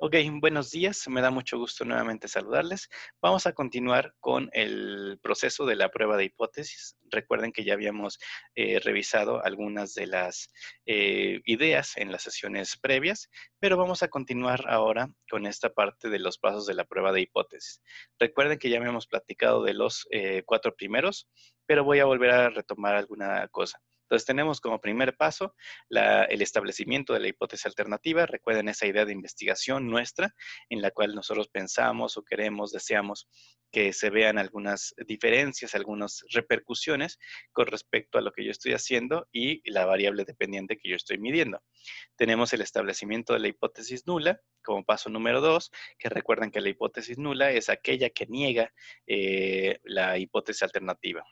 Ok, buenos días. Me da mucho gusto nuevamente saludarles. Vamos a continuar con el proceso de la prueba de hipótesis. Recuerden que ya habíamos eh, revisado algunas de las eh, ideas en las sesiones previas, pero vamos a continuar ahora con esta parte de los pasos de la prueba de hipótesis. Recuerden que ya habíamos platicado de los eh, cuatro primeros, pero voy a volver a retomar alguna cosa. Entonces tenemos como primer paso el establecimiento de la hipótesis alternativa. Recuerden esa idea de investigación nuestra en la cual nosotros pensamos o queremos, deseamos que se vean algunas diferencias, algunas repercusiones con respecto a lo que yo estoy haciendo y la variable dependiente que yo estoy midiendo. Tenemos el establecimiento de la hipótesis nula como paso número dos, que recuerden que la hipótesis nula es aquella que niega eh, la hipótesis alternativa.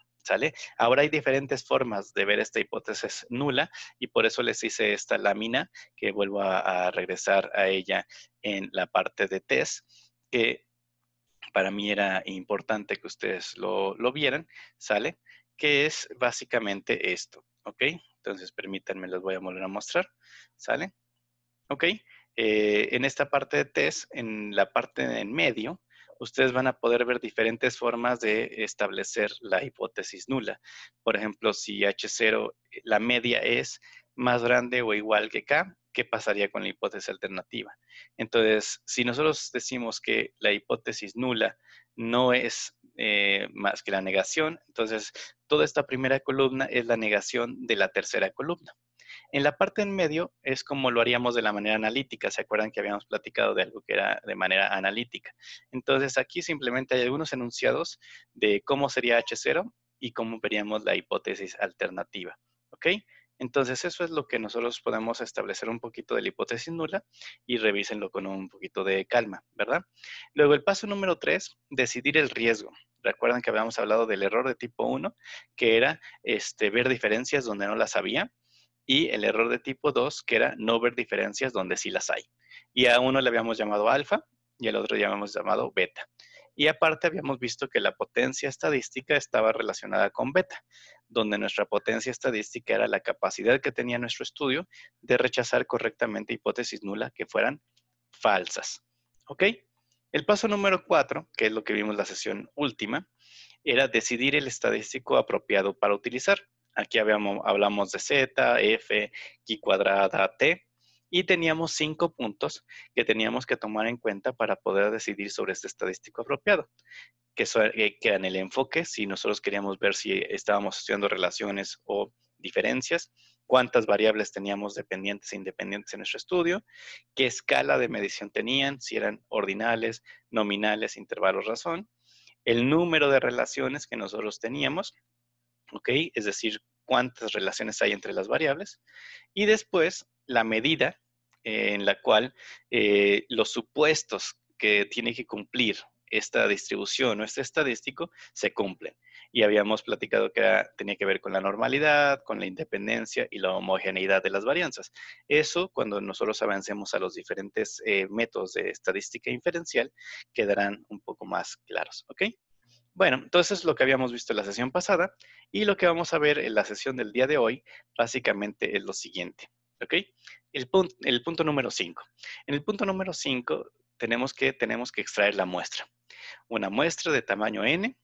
Ahora hay diferentes formas de ver esta hipótesis nula y por eso les hice esta lámina que vuelvo a, regresar a ella en la parte de test, que para mí era importante que ustedes lo, vieran, ¿sale? Que es básicamente esto, ¿ok? Entonces, permítanme, les voy a volver a mostrar, ¿sale? ¿Ok? Eh, en esta parte de test, en la parte en medio, ustedes van a poder ver diferentes formas de establecer la hipótesis nula. Por ejemplo, si H0, eh, la media es más grande o igual que K, ¿qué pasaría con la hipótesis alternativa? Entonces, si nosotros decimos que la hipótesis nula no es eh, más que la negación, entonces toda esta primera columna es la negación de la tercera columna. En la parte en medio es como lo haríamos de la manera analítica. ¿Se acuerdan que habíamos platicado de algo que era de manera analítica? Entonces aquí simplemente hay algunos enunciados de cómo sería H0 y cómo veríamos la hipótesis alternativa. ¿Ok? Entonces eso es lo que nosotros podemos establecer un poquito de la hipótesis nula y revísenlo con un poquito de calma, ¿verdad? Luego el paso número tres, decidir el riesgo. Recuerdan que habíamos hablado del error de tipo 1, que era este, ver diferencias donde no las había y el error de tipo 2, que era no ver diferencias donde sí las hay. Y a uno le habíamos llamado alfa y al otro le habíamos llamado beta. Y aparte habíamos visto que la potencia estadística estaba relacionada con beta, donde nuestra potencia estadística era la capacidad que tenía nuestro estudio de rechazar correctamente hipótesis nula que fueran falsas. ¿Ok? El paso número 4, que es lo que vimos la sesión última, era decidir el estadístico apropiado para utilizar. Aquí hablamos de z, f, y cuadrada, t. Y teníamos cinco puntos que teníamos que tomar en cuenta para poder decidir sobre este estadístico apropiado, que, eh, que eran el enfoque, si nosotros queríamos ver si estábamos haciendo relaciones o diferencias, cuántas variables teníamos dependientes e independientes en nuestro estudio, qué escala de medición tenían, si eran ordinales, nominales, intervalos, razón, el número de relaciones que nosotros teníamos ¿ok? Es decir, cuántas relaciones hay entre las variables. Y después, la medida en la cual eh, los supuestos que tiene que cumplir esta distribución o este estadístico se cumplen. Y habíamos platicado que tenía que ver con la normalidad, con la independencia y la homogeneidad de las varianzas. Eso, cuando nosotros avancemos a los diferentes eh, métodos de estadística inferencial, quedarán un poco más claros, ¿ok? Bueno, entonces lo que habíamos visto en la sesión pasada y lo que vamos a ver en la sesión del día de hoy básicamente es lo siguiente, ¿ok? El, punto, el punto número 5. En el punto número 5 tenemos que, tenemos que extraer la muestra. Una muestra de tamaño n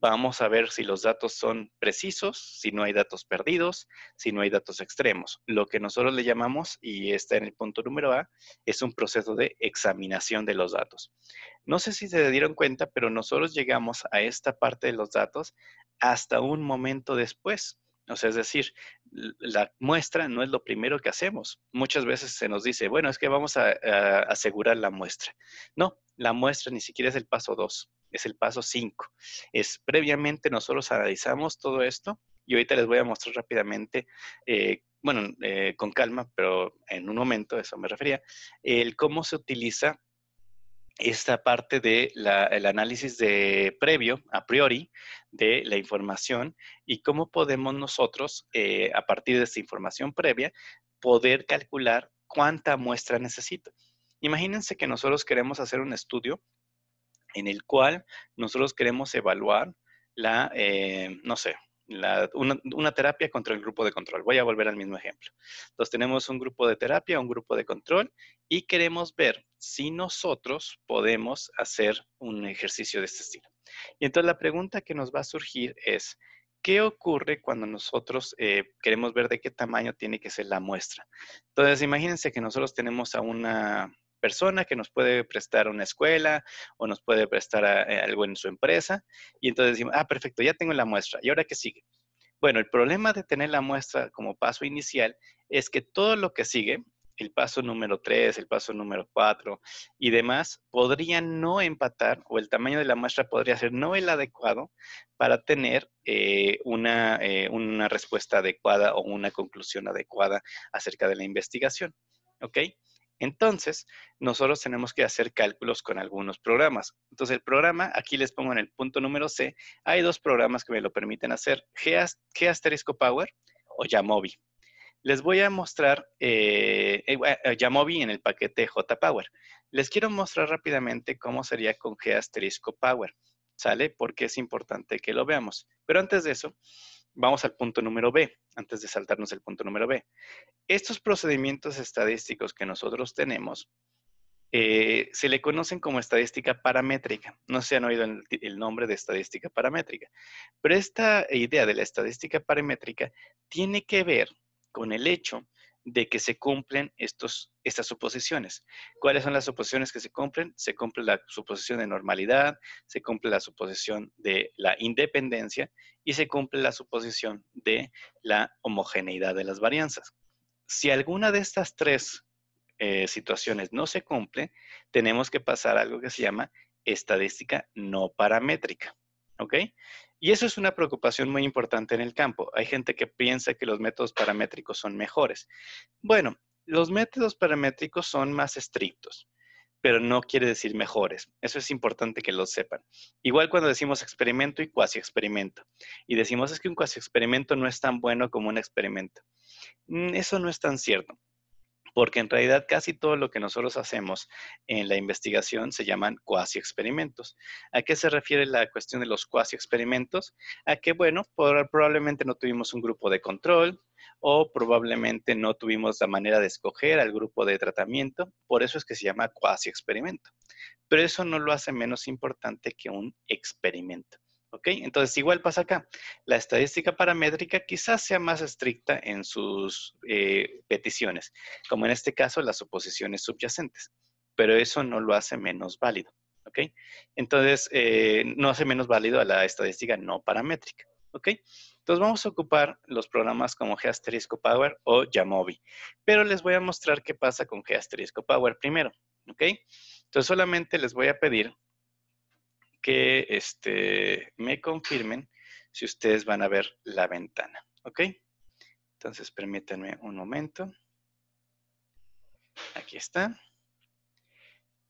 vamos a ver si los datos son precisos, si no hay datos perdidos, si no hay datos extremos. Lo que nosotros le llamamos, y está en el punto número A, es un proceso de examinación de los datos. No sé si se dieron cuenta, pero nosotros llegamos a esta parte de los datos hasta un momento después. O sea, es decir, la muestra no es lo primero que hacemos. Muchas veces se nos dice, bueno, es que vamos a, asegurar la muestra. No, la muestra ni siquiera es el paso dos es el paso 5. Es previamente nosotros analizamos todo esto y ahorita les voy a mostrar rápidamente, eh, bueno, eh, con calma, pero en un momento, eso me refería, el cómo se utiliza esta parte del el análisis de previo, a priori, de la información y cómo podemos nosotros, eh, a partir de esta información previa, poder calcular cuánta muestra necesito. Imagínense que nosotros queremos hacer un estudio en el cual nosotros queremos evaluar la, eh, no sé, una, terapia contra el grupo de control. Voy a volver al mismo ejemplo. Entonces tenemos un grupo de terapia, un grupo de control y queremos ver si nosotros podemos hacer un ejercicio de este estilo. Y entonces la pregunta que nos va a surgir es, ¿qué ocurre cuando nosotros eh, queremos ver de qué tamaño tiene que ser la muestra? Entonces imagínense que nosotros tenemos a una, persona que nos puede prestar una escuela o nos puede prestar eh, algo en su empresa. Y entonces decimos, ah, perfecto, ya tengo la muestra. ¿Y ahora qué sigue? Bueno, el problema de tener la muestra como paso inicial es que todo lo que sigue, el paso número 3, el paso número 4 y demás, podría no empatar o el tamaño de la muestra podría ser no el adecuado para tener eh, una, eh, una respuesta adecuada o una conclusión adecuada acerca de la investigación. ¿Ok? Entonces, nosotros tenemos que hacer cálculos con algunos programas. Entonces, el programa, aquí les pongo en el punto número C, hay dos programas que me lo permiten hacer, G, asterisco Power o Yamobi. Les voy a mostrar eh, eh, eh Yamobi en el paquete J-Power. Les quiero mostrar rápidamente cómo sería con G Power, ¿sale? Porque es importante que lo veamos. Pero antes de eso, vamos al punto número B, antes de saltarnos el punto número B. Estos procedimientos estadísticos que nosotros tenemos eh, se le conocen como estadística paramétrica. No se han oído el, nombre de estadística paramétrica. Pero esta idea de la estadística paramétrica tiene que ver con el hecho de que se cumplen estos, estas suposiciones. ¿Cuáles son las suposiciones que se cumplen? Se cumple la suposición de normalidad, se cumple la suposición de la independencia y se cumple la suposición de la homogeneidad de las varianzas. Si alguna de estas tres eh, situaciones no se cumple, tenemos que pasar a algo que se llama estadística no paramétrica. ¿ok? Y eso es una preocupación muy importante en el campo. Hay gente que piensa que los métodos paramétricos son mejores. Bueno, los métodos paramétricos son más estrictos, pero no quiere decir mejores. Eso es importante que lo sepan. Igual cuando decimos experimento y cuasi experimento. Y decimos es que un cuasi experimento no es tan bueno como un experimento. Mm, eso no es tan cierto porque en realidad casi todo lo que nosotros hacemos en la investigación se llaman cuasi experimentos. ¿A qué se refiere la cuestión de los cuasi experimentos? A que, bueno, probablemente no tuvimos un grupo de control, o probablemente no tuvimos la manera de escoger al grupo de tratamiento, por eso es que se llama cuasi experimento. Pero eso no lo hace menos importante que un experimento. ¿Ok? Entonces, igual pasa acá. La estadística paramétrica quizás sea más estricta en sus eh, peticiones, como en este caso las suposiciones subyacentes, pero eso no lo hace menos válido. ¿Ok? Entonces, eh, no hace menos válido a la estadística no paramétrica. ¿Ok? Entonces, vamos a ocupar los programas como G Power o Yamovi. pero les voy a mostrar qué pasa con G Power primero. ¿Ok? Entonces, solamente les voy a pedir que este, me confirmen si ustedes van a ver la ventana. ¿Ok? Entonces, permítanme un momento. Aquí está.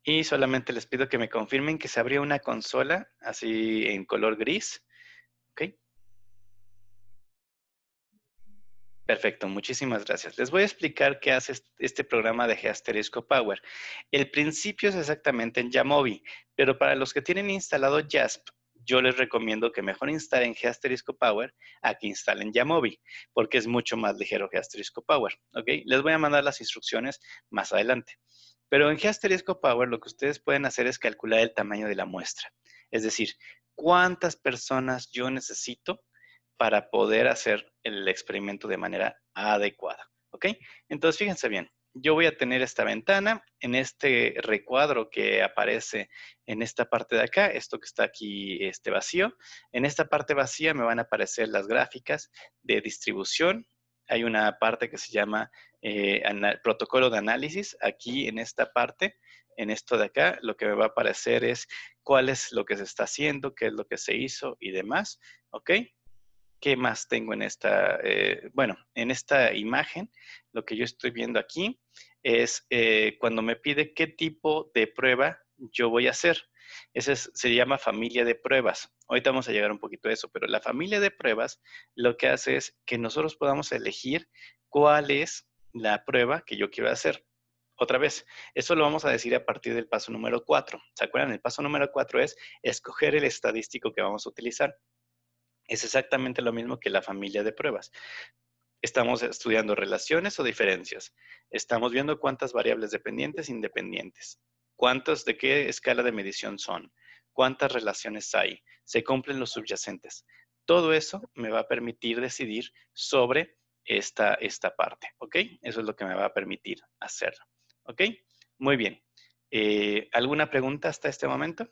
Y solamente les pido que me confirmen que se abrió una consola así en color gris Perfecto, muchísimas gracias. Les voy a explicar qué hace este programa de Geasterisco Power. El principio es exactamente en Yamovi, pero para los que tienen instalado JASP, yo les recomiendo que mejor instalen Geasterisco Power a que instalen Yamovi, porque es mucho más ligero Geasterisco Power. Les voy a mandar las instrucciones más adelante. Pero en Geasterisco Power lo que ustedes pueden hacer es calcular el tamaño de la muestra. Es decir, cuántas personas yo necesito para poder hacer el experimento de manera adecuada. ¿Ok? Entonces, fíjense bien, yo voy a tener esta ventana en este recuadro que aparece en esta parte de acá, esto que está aquí este vacío. En esta parte vacía me van a aparecer las gráficas de distribución. Hay una parte que se llama eh, protocolo de análisis. Aquí en esta parte, en esto de acá, lo que me va a aparecer es cuál es lo que se está haciendo, qué es lo que se hizo y demás. ¿Ok? ¿Qué más tengo en esta? Eh, bueno, en esta imagen, lo que yo estoy viendo aquí es eh, cuando me pide qué tipo de prueba yo voy a hacer. Esa se llama familia de pruebas. Ahorita vamos a llegar un poquito a eso, pero la familia de pruebas lo que hace es que nosotros podamos elegir cuál es la prueba que yo quiero hacer. Otra vez, eso lo vamos a decir a partir del paso número 4. ¿Se acuerdan? El paso número 4 es escoger el estadístico que vamos a utilizar. Es exactamente lo mismo que la familia de pruebas. Estamos estudiando relaciones o diferencias. Estamos viendo cuántas variables dependientes e independientes. ¿Cuántas de qué escala de medición son? ¿Cuántas relaciones hay? ¿Se cumplen los subyacentes? Todo eso me va a permitir decidir sobre esta, esta parte, ¿ok? Eso es lo que me va a permitir hacer, ¿ok? Muy bien. Eh, ¿Alguna pregunta hasta este momento?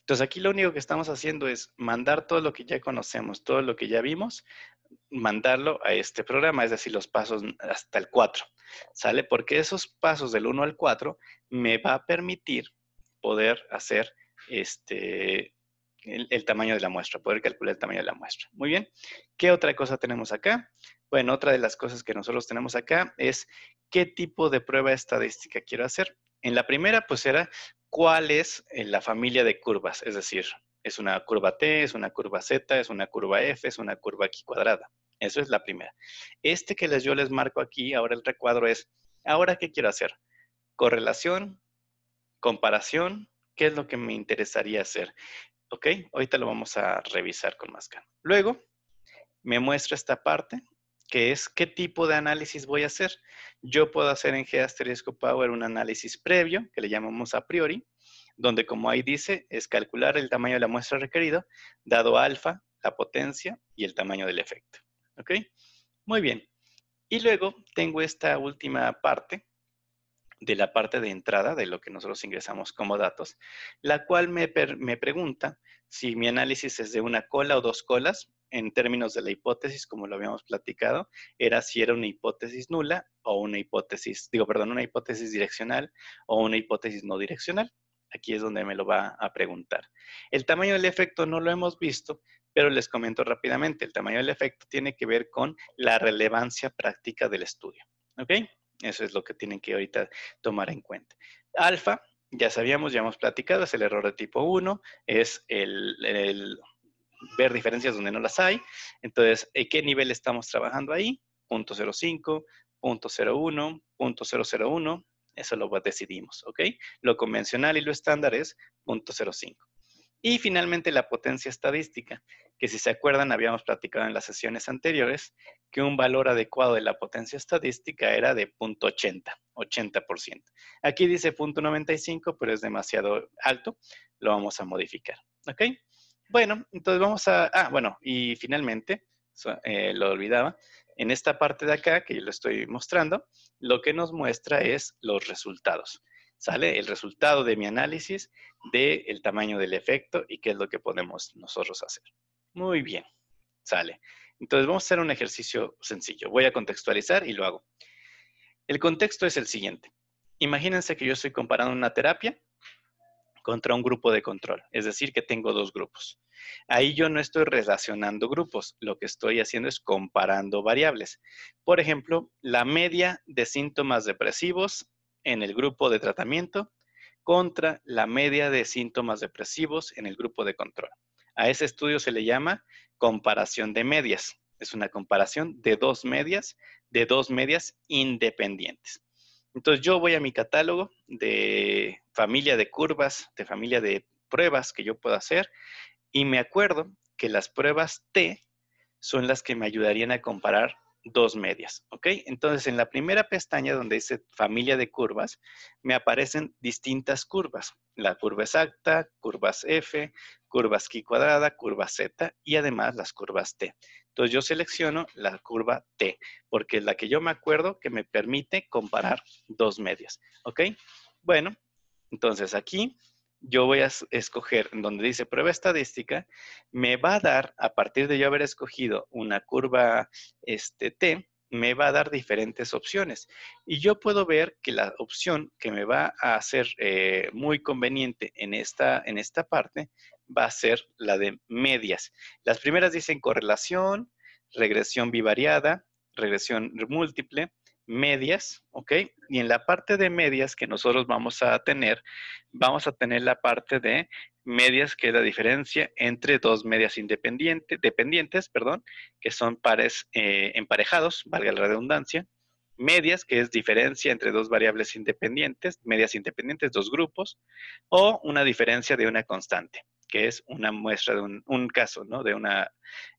Entonces aquí lo único que estamos haciendo es mandar todo lo que ya conocemos, todo lo que ya vimos, mandarlo a este programa, es decir, los pasos hasta el 4. ¿Sale? Porque esos pasos del 1 al 4 me va a permitir poder hacer este, el, el, tamaño de la muestra, poder calcular el tamaño de la muestra. Muy bien. ¿Qué otra cosa tenemos acá? Bueno, otra de las cosas que nosotros tenemos acá es qué tipo de prueba estadística quiero hacer. En la primera, pues era cuál es eh, la familia de curvas, es decir, es una curva T, es una curva Z, es una curva F, es una curva aquí cuadrada. Eso es la primera. Este que les, yo les marco aquí, ahora el recuadro es, ahora qué quiero hacer? Correlación, comparación, ¿qué es lo que me interesaría hacer? ¿Ok? Ahorita lo vamos a revisar con más Luego, me muestra esta parte que es qué tipo de análisis voy a hacer. Yo puedo hacer en G Power un análisis previo, que le llamamos a priori, donde como ahí dice, es calcular el tamaño de la muestra requerido, dado alfa, la potencia y el tamaño del efecto. ¿Ok? Muy bien. Y luego tengo esta última parte, de la parte de entrada de lo que nosotros ingresamos como datos, la cual me, me pregunta si mi análisis es de una cola o dos colas, en términos de la hipótesis, como lo habíamos platicado, era si era una hipótesis nula o una hipótesis, digo, perdón, una hipótesis direccional o una hipótesis no direccional. Aquí es donde me lo va a preguntar. El tamaño del efecto no lo hemos visto, pero les comento rápidamente. El tamaño del efecto tiene que ver con la relevancia práctica del estudio. ¿Ok? Eso es lo que tienen que ahorita tomar en cuenta. Alfa, ya sabíamos, ya hemos platicado, es el error de tipo 1, es el, ver diferencias donde no las hay. Entonces, ¿en eh, qué nivel estamos trabajando ahí? 0.05, 0.01, 0.001, eso lo decidimos, ¿ok? Lo convencional y lo estándar es 0.05. Y finalmente la potencia estadística que si se acuerdan habíamos platicado en las sesiones anteriores, que un valor adecuado de la potencia estadística era de 0.80, 80%. Aquí dice 0.95, pero es demasiado alto, lo vamos a modificar, ¿ok? Bueno, entonces vamos a, ah, bueno, y finalmente, eh, lo olvidaba, en esta parte de acá que yo lo estoy mostrando, lo que nos muestra es los resultados. ¿Sale? El resultado de mi análisis del tamaño del efecto y qué es lo que podemos nosotros hacer. Muy bien, sale. Entonces vamos a hacer un ejercicio sencillo. Voy a contextualizar y lo hago. El contexto es el siguiente. Imagínense que yo estoy comparando una terapia contra un grupo de control, es decir, que tengo dos grupos. Ahí yo no estoy relacionando grupos, lo que estoy haciendo es comparando variables. Por ejemplo, la media de síntomas depresivos en el grupo de tratamiento contra la media de síntomas depresivos en el grupo de control. A ese estudio se le llama comparación de medias. Es una comparación de dos medias, de dos medias independientes. Entonces yo voy a mi catálogo de familia de curvas, de familia de pruebas que yo puedo hacer y me acuerdo que las pruebas T son las que me ayudarían a comparar dos medias, ¿ok? Entonces en la primera pestaña donde dice familia de curvas, me aparecen distintas curvas, la curva exacta, curvas F, curvas Q cuadrada, curva Z y además las curvas T. Entonces yo selecciono la curva T porque es la que yo me acuerdo que me permite comparar dos medias. ¿Ok? Bueno, entonces aquí yo voy a escoger donde dice prueba estadística, me va a dar, a partir de yo haber escogido una curva este, T, me va a dar diferentes opciones. Y yo puedo ver que la opción que me va a hacer eh, muy conveniente en esta, en esta parte va a ser la de medias. Las primeras dicen correlación, regresión bivariada, regresión múltiple, medias, ¿ok? Y en la parte de medias que nosotros vamos a tener, vamos a tener la parte de medias, que es la diferencia entre dos medias independientes, dependientes, perdón, que son pares eh, emparejados, valga la redundancia, medias, que es diferencia entre dos variables independientes, medias independientes, dos grupos, o una diferencia de una constante que es una muestra de un, caso, ¿no? De una,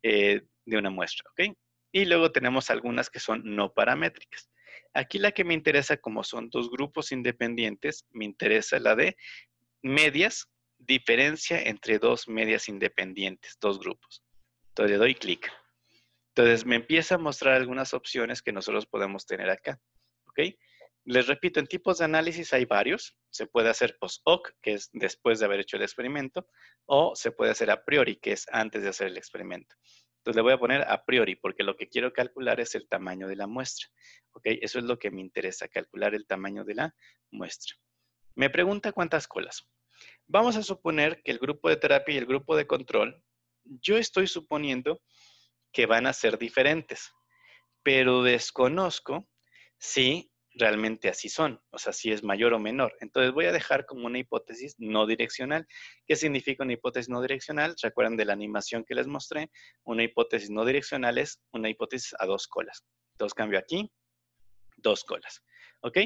eh, de una muestra, ¿ok? Y luego tenemos algunas que son no paramétricas. Aquí la que me interesa, como son dos grupos independientes, me interesa la de medias, diferencia entre dos medias independientes, dos grupos. Entonces le doy clic. Entonces me empieza a mostrar algunas opciones que nosotros podemos tener acá, ¿ok? Les repito, en tipos de análisis hay varios. Se puede hacer post-hoc, que es después de haber hecho el experimento, o se puede hacer a priori, que es antes de hacer el experimento. Entonces le voy a poner a priori, porque lo que quiero calcular es el tamaño de la muestra. Eso es lo que me interesa, calcular el tamaño de la muestra. Me pregunta cuántas colas. Vamos a suponer que el grupo de terapia y el grupo de control, yo estoy suponiendo que van a ser diferentes, pero desconozco si realmente así son, o sea, si es mayor o menor. Entonces voy a dejar como una hipótesis no direccional. ¿Qué significa una hipótesis no direccional? Recuerdan de la animación que les mostré, una hipótesis no direccional es una hipótesis a dos colas. Entonces cambio aquí, dos colas, ¿ok?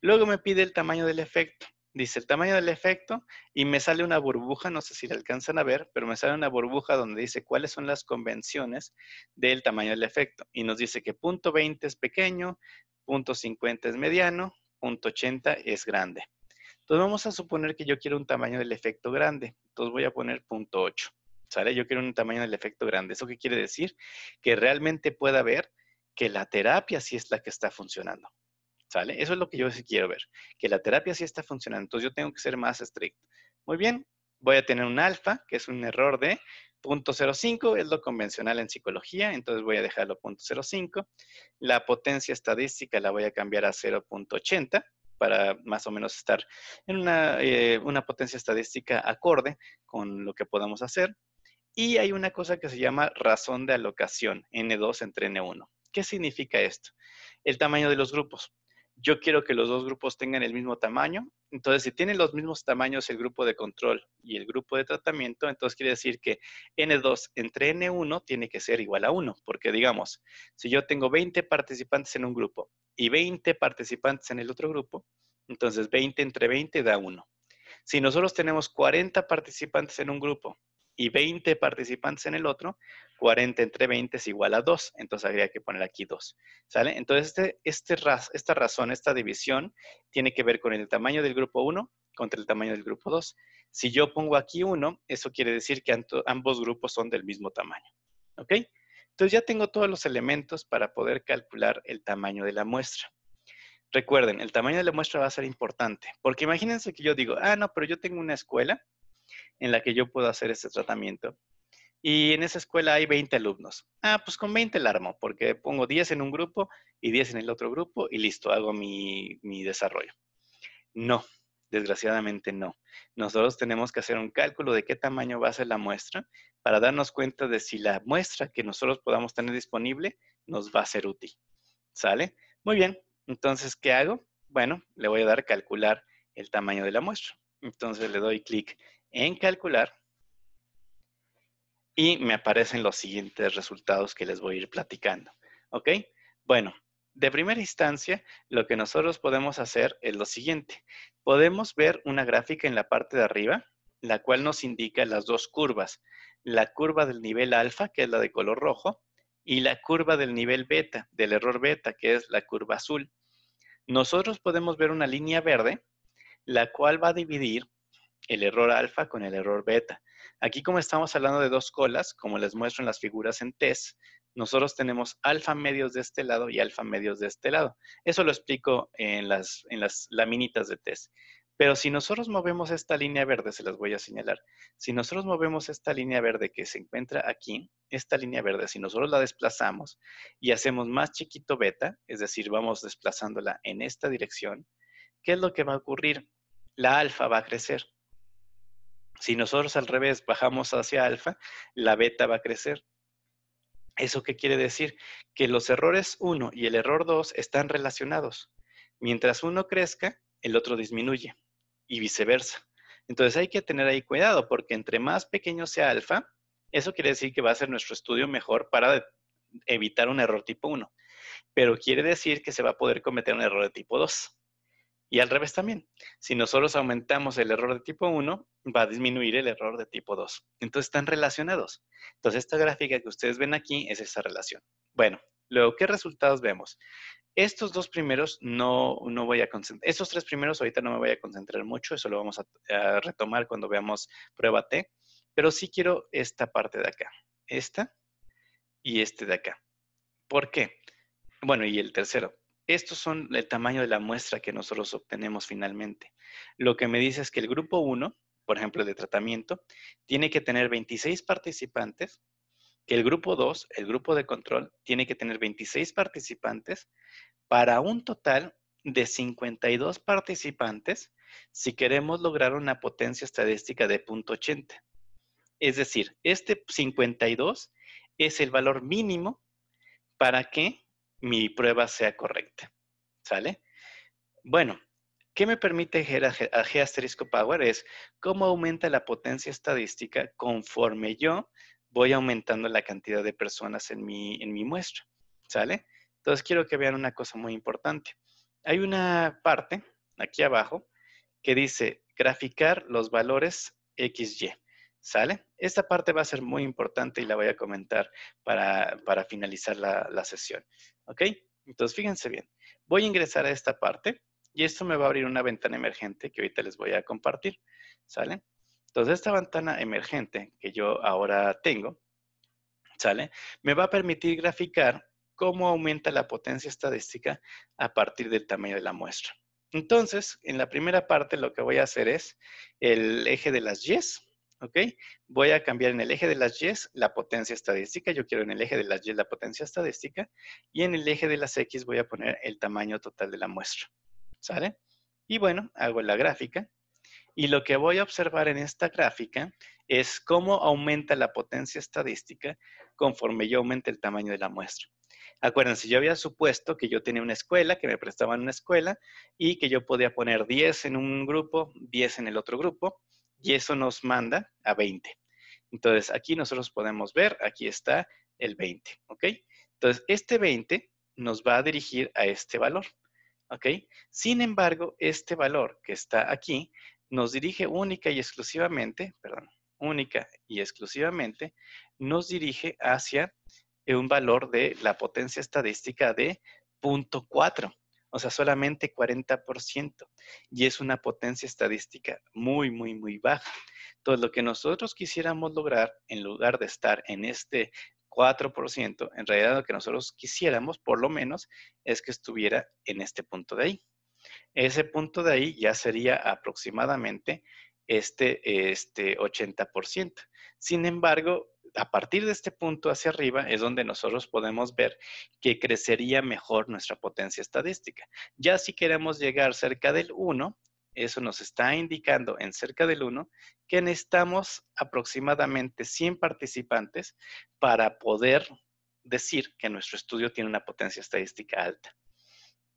Luego me pide el tamaño del efecto dice el tamaño del efecto y me sale una burbuja, no sé si la alcanzan a ver, pero me sale una burbuja donde dice cuáles son las convenciones del tamaño del efecto. Y nos dice que punto 20 es pequeño, punto 50 es mediano, punto 80 es grande. Entonces vamos a suponer que yo quiero un tamaño del efecto grande. Entonces voy a poner punto 8. ¿Sale? Yo quiero un tamaño del efecto grande. ¿Eso qué quiere decir? Que realmente pueda ver que la terapia sí es la que está funcionando. Eso es lo que yo sí quiero ver, que la terapia sí está funcionando. Entonces yo tengo que ser más estricto. Muy bien, voy a tener un alfa, que es un error de 0.05, es lo convencional en psicología, entonces voy a dejarlo 0.05. La potencia estadística la voy a cambiar a 0.80 para más o menos estar en una, eh, una potencia estadística acorde con lo que podamos hacer. Y hay una cosa que se llama razón de alocación, N2 entre N1. ¿Qué significa esto? El tamaño de los grupos yo quiero que los dos grupos tengan el mismo tamaño. Entonces, si tienen los mismos tamaños el grupo de control y el grupo de tratamiento, entonces quiere decir que N2 entre N1 tiene que ser igual a 1, porque digamos, si yo tengo 20 participantes en un grupo y 20 participantes en el otro grupo, entonces 20 entre 20 da 1. Si nosotros tenemos 40 participantes en un grupo y 20 participantes en el otro, 40 entre 20 es igual a 2, entonces habría que poner aquí 2, ¿sale? Entonces, este, este esta razón, esta división, tiene que ver con el tamaño del grupo 1 contra el tamaño del grupo 2. Si yo pongo aquí 1, eso quiere decir que ambos grupos son del mismo tamaño, ¿ok? Entonces, ya tengo todos los elementos para poder calcular el tamaño de la muestra. Recuerden, el tamaño de la muestra va a ser importante, porque imagínense que yo digo, ah, no, pero yo tengo una escuela en la que yo puedo hacer este tratamiento y en esa escuela hay 20 alumnos. Ah, pues con 20 la armo, porque pongo 10 en un grupo y 10 en el otro grupo y listo, hago mi, mi desarrollo. No, desgraciadamente no. Nosotros tenemos que hacer un cálculo de qué tamaño va a ser la muestra para darnos cuenta de si la muestra que nosotros podamos tener disponible nos va a ser útil. ¿Sale? Muy bien. Entonces, ¿qué hago? Bueno, le voy a dar calcular el tamaño de la muestra. Entonces le doy clic en calcular y me aparecen los siguientes resultados que les voy a ir platicando. ¿Ok? Bueno, de primera instancia, lo que nosotros podemos hacer es lo siguiente. Podemos ver una gráfica en la parte de arriba, la cual nos indica las dos curvas. La curva del nivel alfa, que es la de color rojo, y la curva del nivel beta, del error beta, que es la curva azul. Nosotros podemos ver una línea verde, la cual va a dividir el error alfa con el error beta. Aquí como estamos hablando de dos colas, como les muestro en las figuras en test, nosotros tenemos alfa medios de este lado y alfa medios de este lado. Eso lo explico en las, laminitas de test. Pero si nosotros movemos esta línea verde, se las voy a señalar, si nosotros movemos esta línea verde que se encuentra aquí, esta línea verde, si nosotros la desplazamos y hacemos más chiquito beta, es decir, vamos desplazándola en esta dirección, ¿qué es lo que va a ocurrir? La alfa va a crecer. Si nosotros al revés bajamos hacia alfa, la beta va a crecer. ¿Eso qué quiere decir? Que los errores 1 y el error 2 están relacionados. Mientras uno crezca, el otro disminuye y viceversa. Entonces hay que tener ahí cuidado porque entre más pequeño sea alfa, eso quiere decir que va a ser nuestro estudio mejor para evitar un error tipo 1. Pero quiere decir que se va a poder cometer un error de tipo 2. Y al revés también, si nosotros aumentamos el error de tipo 1, va a disminuir el error de tipo 2. Entonces están relacionados. Entonces esta gráfica que ustedes ven aquí es esa relación. Bueno, luego, ¿qué resultados vemos? Estos dos primeros no, no voy a concentrar, estos tres primeros ahorita no me voy a concentrar mucho, eso lo vamos a, a retomar cuando veamos prueba T, pero sí quiero esta parte de acá, esta y este de acá. ¿Por qué? Bueno, y el tercero, estos son el tamaño de la muestra que nosotros obtenemos finalmente. Lo que me dice es que el grupo 1, por ejemplo, de tratamiento, tiene que tener 26 participantes, que el grupo 2, el grupo de control, tiene que tener 26 participantes para un total de 52 participantes si queremos lograr una potencia estadística de 0.80. Es decir, este 52 es el valor mínimo para que mi prueba sea correcta. ¿Sale? Bueno, ¿qué me permite G, asterisco Power? Es cómo aumenta la potencia estadística conforme yo voy aumentando la cantidad de personas en mi, en mi muestra. ¿Sale? Entonces quiero que vean una cosa muy importante. Hay una parte aquí abajo que dice graficar los valores XY. ¿Sale? Esta parte va a ser muy importante y la voy a comentar para, finalizar la, sesión. ¿Ok? Entonces, fíjense bien. Voy a ingresar a esta parte y esto me va a abrir una ventana emergente que ahorita les voy a compartir. ¿Sale? Entonces, esta ventana emergente que yo ahora tengo, ¿sale? Me va a permitir graficar cómo aumenta la potencia estadística a partir del tamaño de la muestra. Entonces, en la primera parte lo que voy a hacer es el eje de las yes, ¿ok? Voy a cambiar en el eje de las Y la potencia estadística. Yo quiero en el eje de las Y la potencia estadística. Y en el eje de las X voy a poner el tamaño total de la muestra. ¿Sale? Y bueno, hago la gráfica. Y lo que voy a observar en esta gráfica es cómo aumenta la potencia estadística conforme yo aumente el tamaño de la muestra. Acuérdense, yo había supuesto que yo tenía una escuela, que me prestaban una escuela, y que yo podía poner 10 en un grupo, 10 en el otro grupo, y eso nos manda a 20. Entonces, aquí nosotros podemos ver, aquí está el 20, ¿ok? Entonces, este 20 nos va a dirigir a este valor, ¿ok? Sin embargo, este valor que está aquí nos dirige única y exclusivamente, perdón, única y exclusivamente, nos dirige hacia un valor de la potencia estadística de 0.4, o sea, solamente 40%, y es una potencia estadística muy, muy, muy baja. Entonces, lo que nosotros quisiéramos lograr, en lugar de estar en este 4%, en realidad lo que nosotros quisiéramos, por lo menos, es que estuviera en este punto de ahí. Ese punto de ahí ya sería aproximadamente este, este 80%. Sin embargo, a partir de este punto hacia arriba es donde nosotros podemos ver que crecería mejor nuestra potencia estadística. Ya si queremos llegar cerca del 1, eso nos está indicando en cerca del 1 que necesitamos aproximadamente 100 participantes para poder decir que nuestro estudio tiene una potencia estadística alta.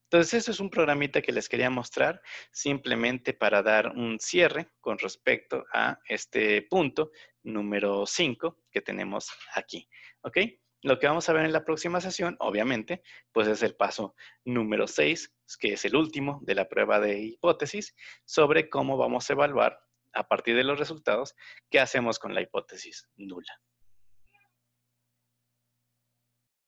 Entonces, eso es un programita que les quería mostrar simplemente para dar un cierre con respecto a este punto número 5 que tenemos aquí. ¿Ok? Lo que vamos a ver en la próxima sesión, obviamente, pues es el paso número 6, que es el último de la prueba de hipótesis, sobre cómo vamos a evaluar a partir de los resultados qué hacemos con la hipótesis nula.